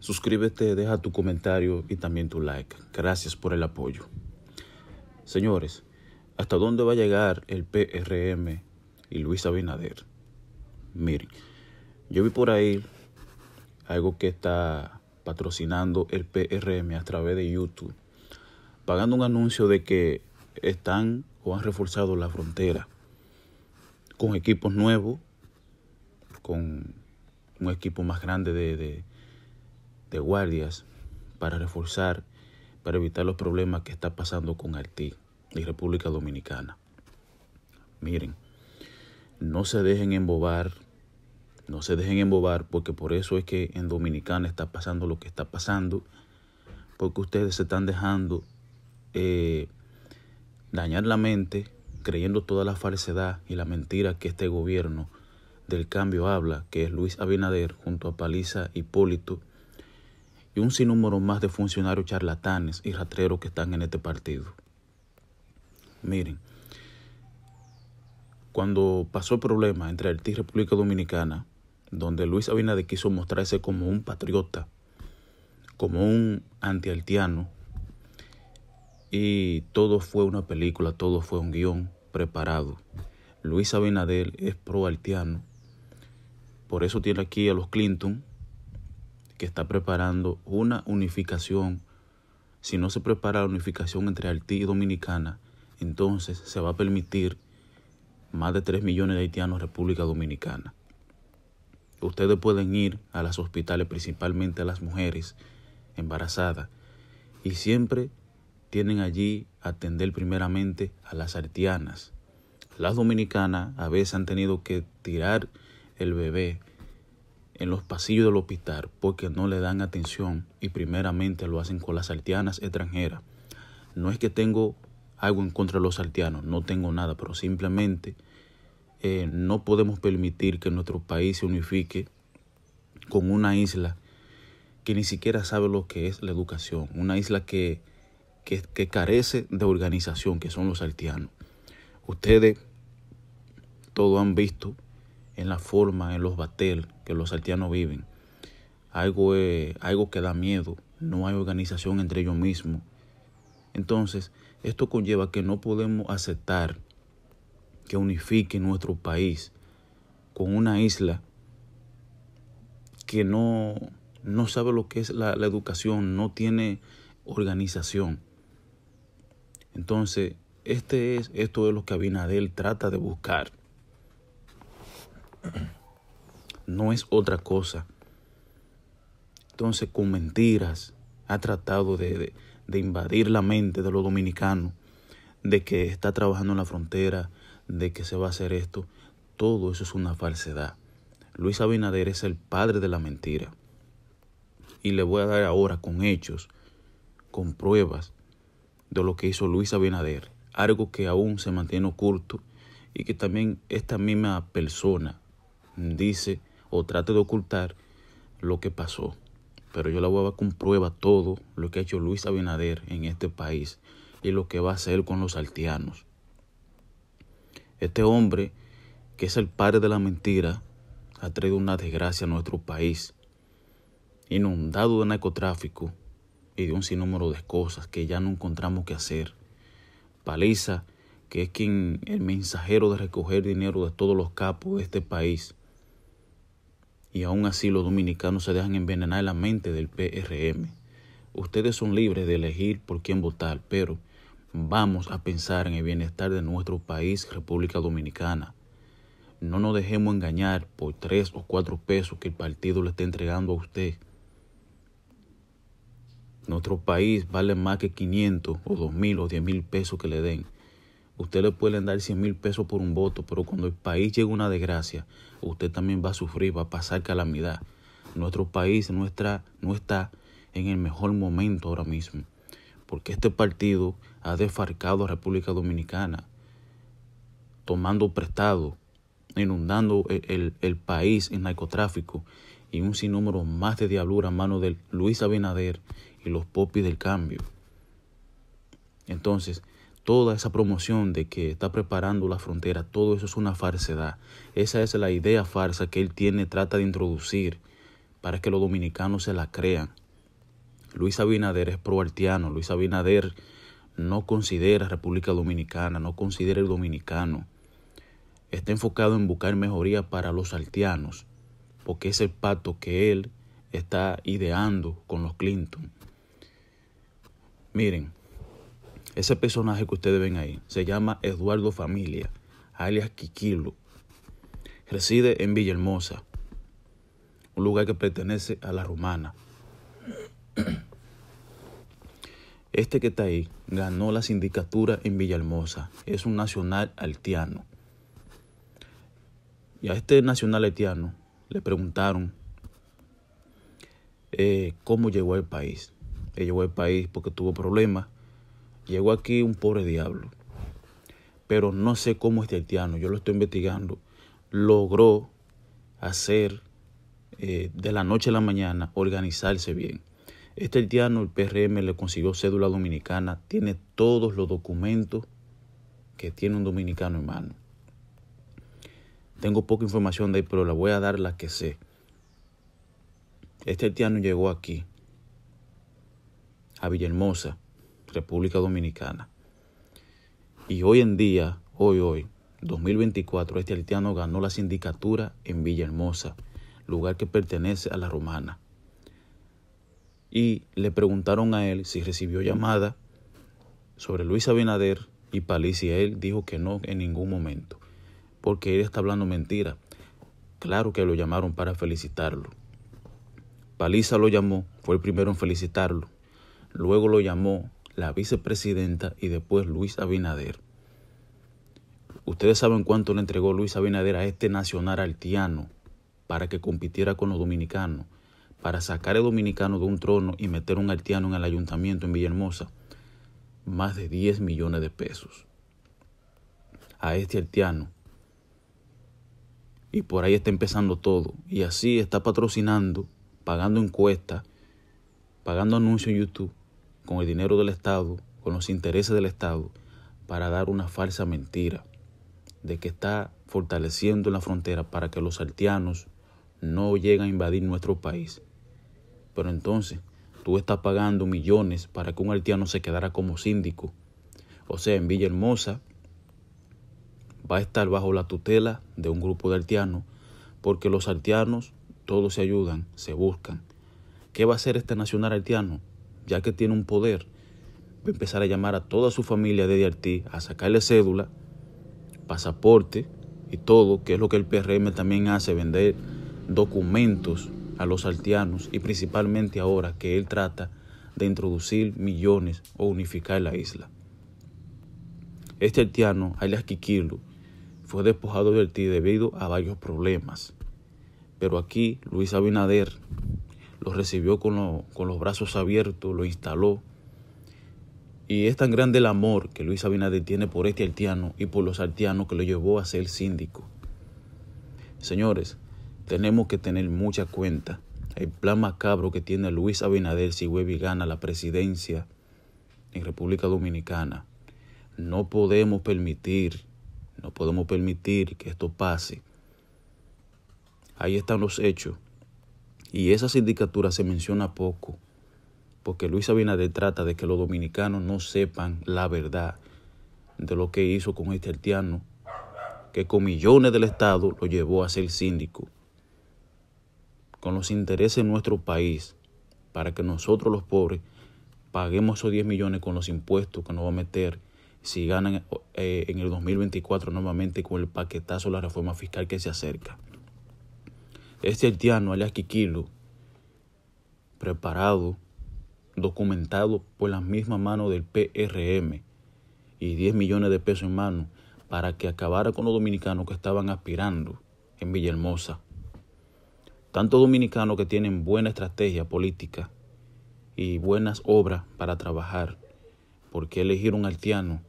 Suscríbete, deja tu comentario y también tu like. Gracias por el apoyo. Señores, ¿hasta dónde va a llegar el PRM y Luis Abinader? Miren, yo vi por ahí algo que está patrocinando el PRM a través de YouTube, pagando un anuncio de que están o han reforzado la frontera con equipos nuevos, con un equipo más grande de, de, de guardias para reforzar, para evitar los problemas que está pasando con Haití y República Dominicana. Miren, no se dejen embobar, no se dejen embobar, porque por eso es que en Dominicana está pasando lo que está pasando, porque ustedes se están dejando eh, dañar la mente creyendo toda la falsedad y la mentira que este gobierno del cambio habla, que es Luis Abinader junto a Paliza Hipólito y un sinnúmero más de funcionarios charlatanes y ratreros que están en este partido. Miren, cuando pasó el problema entre el y República Dominicana, donde Luis Abinader quiso mostrarse como un patriota, como un anti-altiano, y todo fue una película, todo fue un guión preparado. Luis Abinader es pro altiano por eso tiene aquí a los Clinton, que está preparando una unificación. Si no se prepara la unificación entre Haití y Dominicana, entonces se va a permitir más de 3 millones de haitianos en República Dominicana. Ustedes pueden ir a los hospitales, principalmente a las mujeres embarazadas, y siempre tienen allí atender primeramente a las haitianas. Las dominicanas a veces han tenido que tirar el bebé en los pasillos del hospital porque no le dan atención y primeramente lo hacen con las haitianas extranjeras. No es que tengo algo en contra de los haitianos, no tengo nada, pero simplemente eh, no podemos permitir que nuestro país se unifique con una isla que ni siquiera sabe lo que es la educación, una isla que, que, carece de organización, que son los haitianos. Ustedes todo han visto en la forma, en los batel que los haitianos viven. Algo, algo que da miedo, no hay organización entre ellos mismos. Entonces, esto conlleva que no podemos aceptar que unifique nuestro país con una isla que no, no sabe lo que es la, educación, no tiene organización. Entonces, este es, esto es lo que Abinadel trata de buscar. no es otra cosa. Entonces con mentiras ha tratado de, invadir la mente de los dominicanos, de que está trabajando en la frontera, de que se va a hacer esto. Todo eso es una falsedad. Luis Abinader es el padre de la mentira. Y le voy a dar ahora con hechos, con pruebas de lo que hizo Luis Abinader, algo que aún se mantiene oculto y que también esta misma persona dice o trate de ocultar lo que pasó. Pero yo la voy a con todo lo que ha hecho Luis Abinader en este país y lo que va a hacer con los haitianos. Este hombre, que es el padre de la mentira, ha traído una desgracia a nuestro país, inundado de narcotráfico y de un sinnúmero de cosas que ya no encontramos que hacer. Paliza, que es quien el mensajero de recoger dinero de todos los capos de este país, y aún así los dominicanos se dejan envenenar la mente del PRM. Ustedes son libres de elegir por quién votar, pero vamos a pensar en el bienestar de nuestro país, República Dominicana. No nos dejemos engañar por tres o cuatro pesos que el partido le está entregando a usted. Nuestro país vale más que 500 o 2.000 mil o 10 mil pesos que le den. Usted le pueden dar 100 mil pesos por un voto, pero cuando el país llega una desgracia, usted también va a sufrir, va a pasar calamidad. Nuestro país nuestra, no está en el mejor momento ahora mismo, porque este partido ha desfarcado a República Dominicana, tomando prestado, inundando el, país en narcotráfico y un sinnúmero más de diablura a mano de Luis Abinader y los popis del cambio. Entonces, toda esa promoción de que está preparando la frontera, todo eso es una falsedad. Esa es la idea farsa que él tiene, trata de introducir para que los dominicanos se la crean. Luis Abinader es pro-altiano. Luis Abinader no considera República Dominicana, no considera el dominicano. Está enfocado en buscar mejoría para los altianos, porque es el pacto que él está ideando con los Clinton. Miren, ese personaje que ustedes ven ahí se llama Eduardo Familia, alias Kikilo. Reside en Villahermosa, un lugar que pertenece a la romana. Este que está ahí ganó la sindicatura en Villahermosa. Es un nacional haitiano. Y a este nacional haitiano le preguntaron eh, cómo llegó al país. Él llegó al país porque tuvo problemas Llegó aquí un pobre diablo, pero no sé cómo este haitiano, yo lo estoy investigando, logró hacer eh, de la noche a la mañana organizarse bien. Este haitiano, el PRM, le consiguió cédula dominicana, tiene todos los documentos que tiene un dominicano en mano. Tengo poca información de ahí, pero la voy a dar la que sé. Este haitiano llegó aquí, a Villahermosa, República Dominicana. Y hoy en día, hoy, hoy, 2024, este haitiano ganó la sindicatura en Villahermosa, lugar que pertenece a la romana. Y le preguntaron a él si recibió llamada sobre Luis Abinader y Paliz, él dijo que no en ningún momento, porque él está hablando mentira. Claro que lo llamaron para felicitarlo. Paliza lo llamó, fue el primero en felicitarlo. Luego lo llamó la vicepresidenta y después Luis Abinader. Ustedes saben cuánto le entregó Luis Abinader a este nacional haitiano para que compitiera con los dominicanos, para sacar el dominicano de un trono y meter un haitiano en el ayuntamiento en Villahermosa. Más de 10 millones de pesos a este altiano. Y por ahí está empezando todo. Y así está patrocinando, pagando encuestas, pagando anuncios en YouTube con el dinero del Estado, con los intereses del Estado, para dar una falsa mentira de que está fortaleciendo la frontera para que los haitianos no lleguen a invadir nuestro país. Pero entonces, tú estás pagando millones para que un haitiano se quedara como síndico. O sea, en Villahermosa va a estar bajo la tutela de un grupo de haitianos, porque los haitianos todos se ayudan, se buscan. ¿Qué va a hacer este nacional artiano? ya que tiene un poder, va a empezar a llamar a toda su familia de Diartí a sacarle cédula, pasaporte y todo, que es lo que el PRM también hace, vender documentos a los altianos y principalmente ahora que él trata de introducir millones o unificar la isla. Este altiano, alias fue despojado de Haití debido a varios problemas. Pero aquí Luis Abinader lo recibió con, con los brazos abiertos, lo instaló. Y es tan grande el amor que Luis Abinader tiene por este altiano y por los altianos que lo llevó a ser síndico. Señores, tenemos que tener mucha cuenta. El plan macabro que tiene Luis Abinader si güey gana la presidencia en República Dominicana. No podemos permitir, no podemos permitir que esto pase. Ahí están los hechos. Y esa sindicatura se menciona poco, porque Luis Abinader trata de que los dominicanos no sepan la verdad de lo que hizo con este haitiano, que con millones del Estado lo llevó a ser síndico, con los intereses de nuestro país, para que nosotros los pobres paguemos esos 10 millones con los impuestos que nos va a meter si ganan eh, en el 2024 nuevamente con el paquetazo de la reforma fiscal que se acerca. Este altiano, alias Kikilo, preparado, documentado por las mismas manos del PRM y 10 millones de pesos en mano para que acabara con los dominicanos que estaban aspirando en Villahermosa. Tanto dominicanos que tienen buena estrategia política y buenas obras para trabajar. ¿Por qué elegir un altiano?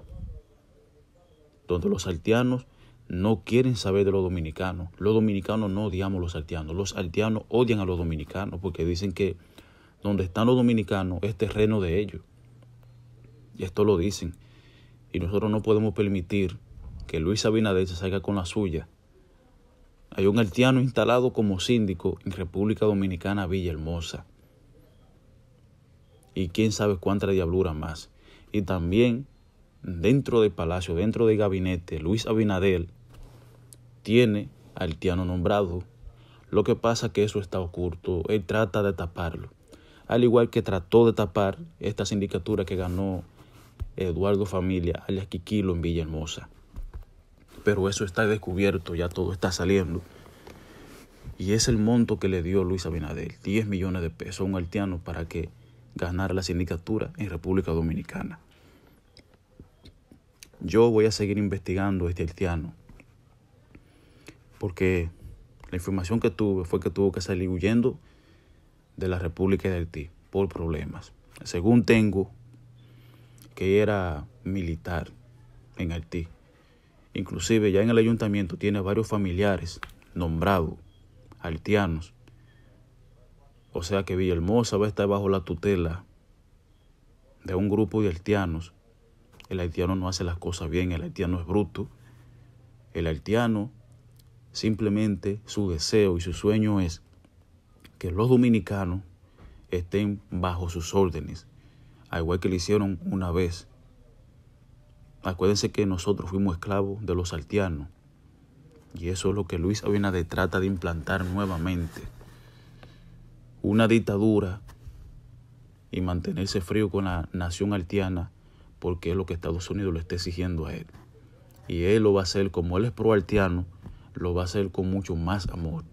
Donde los altianos no quieren saber de los dominicanos. Los dominicanos no odiamos a los haitianos. Los haitianos odian a los dominicanos porque dicen que donde están los dominicanos es terreno de ellos. Y esto lo dicen. Y nosotros no podemos permitir que Luis Abinader se salga con la suya. Hay un haitiano instalado como síndico en República Dominicana Villahermosa. Y quién sabe cuánta diablura más. Y también dentro del palacio, dentro del gabinete, Luis Abinadel tiene al Tiano nombrado. Lo que pasa es que eso está oculto, él trata de taparlo. Al igual que trató de tapar esta sindicatura que ganó Eduardo Familia, alias Quiquilo en Villahermosa. Pero eso está descubierto, ya todo está saliendo. Y es el monto que le dio Luis Abinadel, 10 millones de pesos a un altiano para que ganara la sindicatura en República Dominicana yo voy a seguir investigando este haitiano. Porque la información que tuve fue que tuvo que salir huyendo de la República de Haití por problemas. Según tengo, que era militar en Haití. Inclusive ya en el ayuntamiento tiene varios familiares nombrados haitianos. O sea que Villahermosa va a estar bajo la tutela de un grupo de haitianos el haitiano no hace las cosas bien, el haitiano es bruto. El haitiano simplemente su deseo y su sueño es que los dominicanos estén bajo sus órdenes, al igual que le hicieron una vez. Acuérdense que nosotros fuimos esclavos de los haitianos. Y eso es lo que Luis Abinader trata de implantar nuevamente. Una dictadura y mantenerse frío con la nación haitiana porque es lo que Estados Unidos le está exigiendo a él. Y él lo va a hacer como él es proaltiano, lo va a hacer con mucho más amor.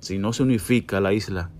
Si no se unifica la isla